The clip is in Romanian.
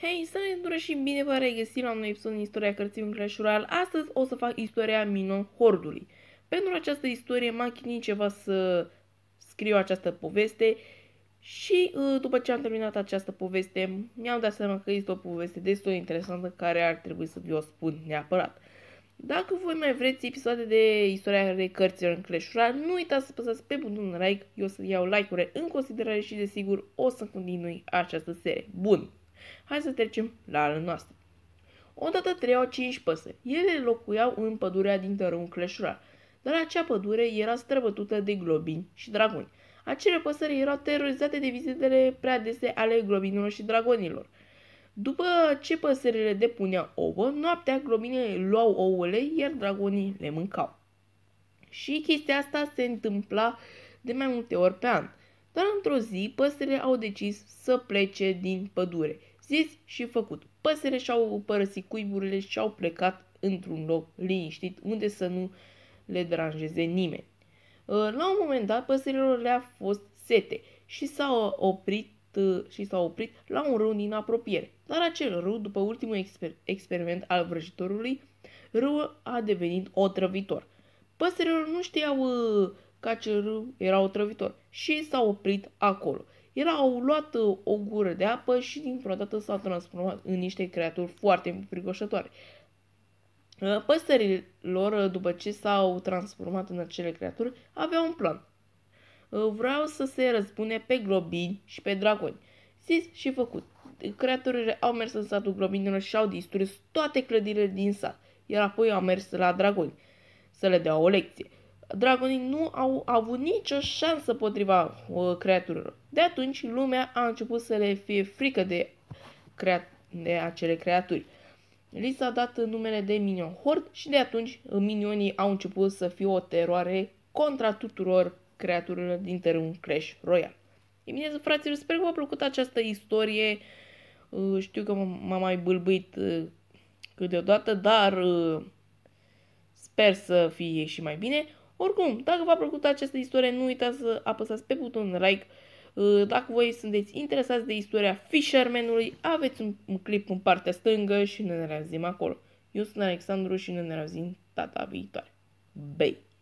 Hei, salut și bine vă am la un episod din istoria cărții în Clash Royale. Astăzi o să fac istoria Minon Hordului. Pentru această istorie m-am chinit ceva să scriu această poveste și uh, după ce am terminat această poveste mi-am dat seama că este o poveste destul de interesantă care ar trebui să vi o spun neapărat. Dacă voi mai vreți episoade de istoria de cărților în Clash Royale, nu uitați să păsați pe butonul like, eu să iau like-uri în considerare și desigur o să continui această serie. Bun! Hai să trecem la ale noastre. Odată trăiau cinci păsări. Ele locuiau în pădurea din tărâmul cleșural, dar acea pădure era străbătută de globini și dragoni. Acele păsări erau terorizate de vizitele prea dese ale globinilor și dragonilor. După ce păsările depuneau ouă, noaptea globinele luau ouăle, iar dragonii le mâncau. Și chestia asta se întâmpla de mai multe ori pe an. Dar într-o zi, păsările au decis să plece din pădure. Zis și făcut. Păsările și-au părăsit cuiburile și au plecat într-un loc liniștit unde să nu le deranjeze nimeni. Uh, la un moment dat, păsărilor le-a fost sete și s-au oprit uh, și s-au oprit la un râu din apropiere. Dar acel râu, după ultimul exper- experiment al vrăjitorului, râul a devenit otrăvitor. Păsărilor nu știau uh, că acel râu era otrăvitor și s-a oprit acolo. Era au luat uh, o gură de apă și dintr-o dată s-a transformat în niște creaturi foarte pricoșătoare. Uh, păsărilor, uh, după ce s-au transformat în acele creaturi, aveau un plan. Vreau să se răzbune pe globini și pe dragoni. Zis și făcut. Creaturile au mers în satul globinilor și au distrus toate clădirile din sat, iar apoi au mers la dragoni să le dea o lecție. Dragonii nu au avut nicio șansă potriva uh, creaturilor. De atunci, lumea a început să le fie frică de, crea- de acele creaturi. Li s-a dat numele de Minion Horde și de atunci uh, minionii au început să fie o teroare contra tuturor creaturilor din terenul Crash Royale. E bine, fraților, sper că v-a plăcut această istorie. Uh, știu că m-am mai bâlbuit uh, câteodată, dar sper să fie și mai bine. Oricum, dacă v-a plăcut această istorie, nu uitați să apăsați pe butonul like. Uh, dacă voi sunteți interesați de istoria Fishermanului, aveți un clip în partea stângă și ne reazim acolo. Eu sunt Alexandru și ne reazim data viitoare. Bye.